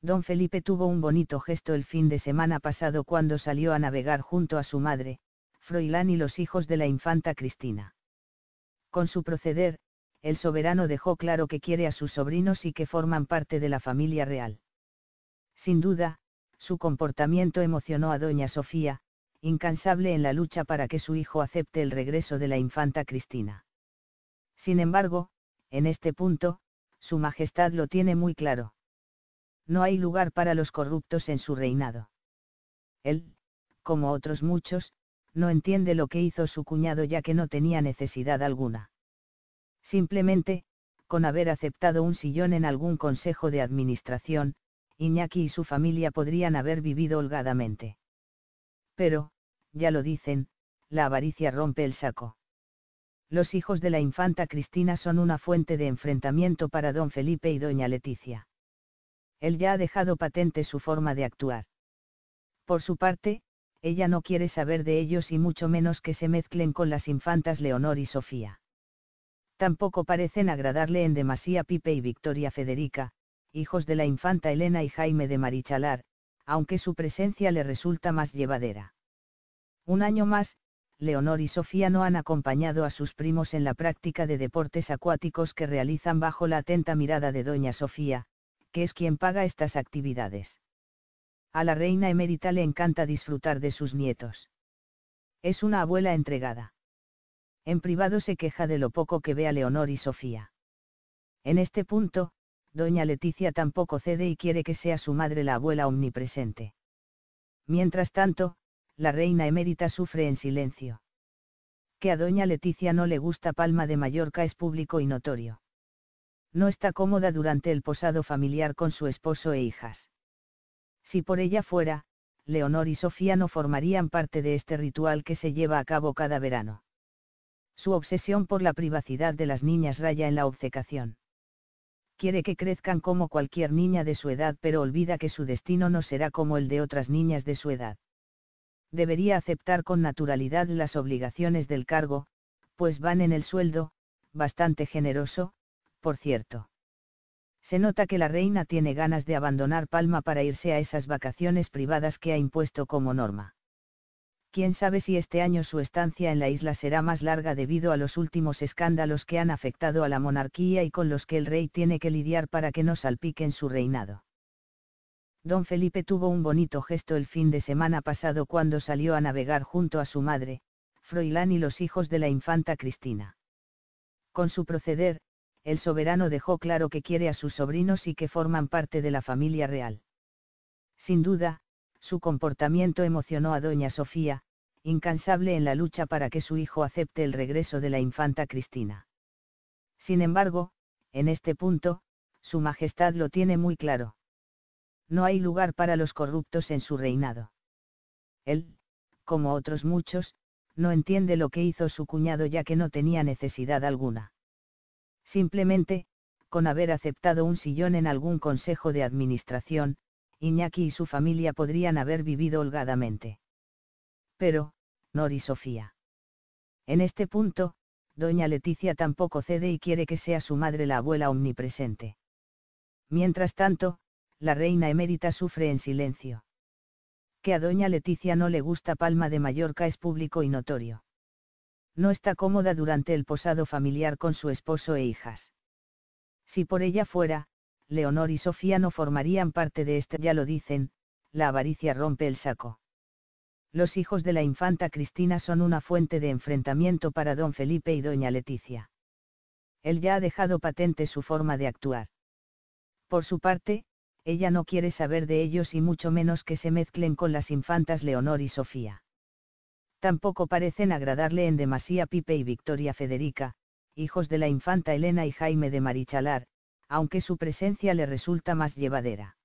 Don Felipe tuvo un bonito gesto el fin de semana pasado cuando salió a navegar junto a su madre, Froilán y los hijos de la infanta Cristina. Con su proceder, el soberano dejó claro que quiere a sus sobrinos y que forman parte de la familia real. Sin duda, su comportamiento emocionó a doña Sofía, incansable en la lucha para que su hijo acepte el regreso de la infanta Cristina. Sin embargo, en este punto, Su Majestad lo tiene muy claro no hay lugar para los corruptos en su reinado. Él, como otros muchos, no entiende lo que hizo su cuñado ya que no tenía necesidad alguna. Simplemente, con haber aceptado un sillón en algún consejo de administración, Iñaki y su familia podrían haber vivido holgadamente. Pero, ya lo dicen, la avaricia rompe el saco. Los hijos de la infanta Cristina son una fuente de enfrentamiento para don Felipe y doña Leticia él ya ha dejado patente su forma de actuar. Por su parte, ella no quiere saber de ellos y mucho menos que se mezclen con las infantas Leonor y Sofía. Tampoco parecen agradarle en demasía Pipe y Victoria Federica, hijos de la infanta Elena y Jaime de Marichalar, aunque su presencia le resulta más llevadera. Un año más, Leonor y Sofía no han acompañado a sus primos en la práctica de deportes acuáticos que realizan bajo la atenta mirada de doña Sofía, es quien paga estas actividades. A la reina emérita le encanta disfrutar de sus nietos. Es una abuela entregada. En privado se queja de lo poco que ve a Leonor y Sofía. En este punto, doña Leticia tampoco cede y quiere que sea su madre la abuela omnipresente. Mientras tanto, la reina emérita sufre en silencio. Que a doña Leticia no le gusta Palma de Mallorca es público y notorio no está cómoda durante el posado familiar con su esposo e hijas. Si por ella fuera, Leonor y Sofía no formarían parte de este ritual que se lleva a cabo cada verano. Su obsesión por la privacidad de las niñas raya en la obcecación. Quiere que crezcan como cualquier niña de su edad pero olvida que su destino no será como el de otras niñas de su edad. Debería aceptar con naturalidad las obligaciones del cargo, pues van en el sueldo, bastante generoso, por cierto. Se nota que la reina tiene ganas de abandonar Palma para irse a esas vacaciones privadas que ha impuesto como norma. Quién sabe si este año su estancia en la isla será más larga debido a los últimos escándalos que han afectado a la monarquía y con los que el rey tiene que lidiar para que no salpiquen su reinado. Don Felipe tuvo un bonito gesto el fin de semana pasado cuando salió a navegar junto a su madre, Froilán y los hijos de la infanta Cristina. Con su proceder, el soberano dejó claro que quiere a sus sobrinos y que forman parte de la familia real. Sin duda, su comportamiento emocionó a doña Sofía, incansable en la lucha para que su hijo acepte el regreso de la infanta Cristina. Sin embargo, en este punto, Su Majestad lo tiene muy claro. No hay lugar para los corruptos en su reinado. Él, como otros muchos, no entiende lo que hizo su cuñado ya que no tenía necesidad alguna. Simplemente, con haber aceptado un sillón en algún consejo de administración, Iñaki y su familia podrían haber vivido holgadamente. Pero, Nori Sofía. En este punto, doña Leticia tampoco cede y quiere que sea su madre la abuela omnipresente. Mientras tanto, la reina emérita sufre en silencio. Que a doña Leticia no le gusta Palma de Mallorca es público y notorio no está cómoda durante el posado familiar con su esposo e hijas. Si por ella fuera, Leonor y Sofía no formarían parte de este, ya lo dicen, la avaricia rompe el saco. Los hijos de la infanta Cristina son una fuente de enfrentamiento para don Felipe y doña Leticia. Él ya ha dejado patente su forma de actuar. Por su parte, ella no quiere saber de ellos y mucho menos que se mezclen con las infantas Leonor y Sofía tampoco parecen agradarle en demasía Pipe y Victoria Federica, hijos de la infanta Elena y Jaime de Marichalar, aunque su presencia le resulta más llevadera.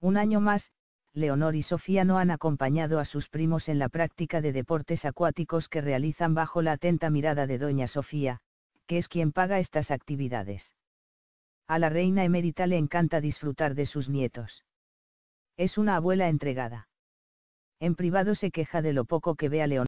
Un año más, Leonor y Sofía no han acompañado a sus primos en la práctica de deportes acuáticos que realizan bajo la atenta mirada de doña Sofía, que es quien paga estas actividades. A la reina emérita le encanta disfrutar de sus nietos. Es una abuela entregada en privado se queja de lo poco que ve a León.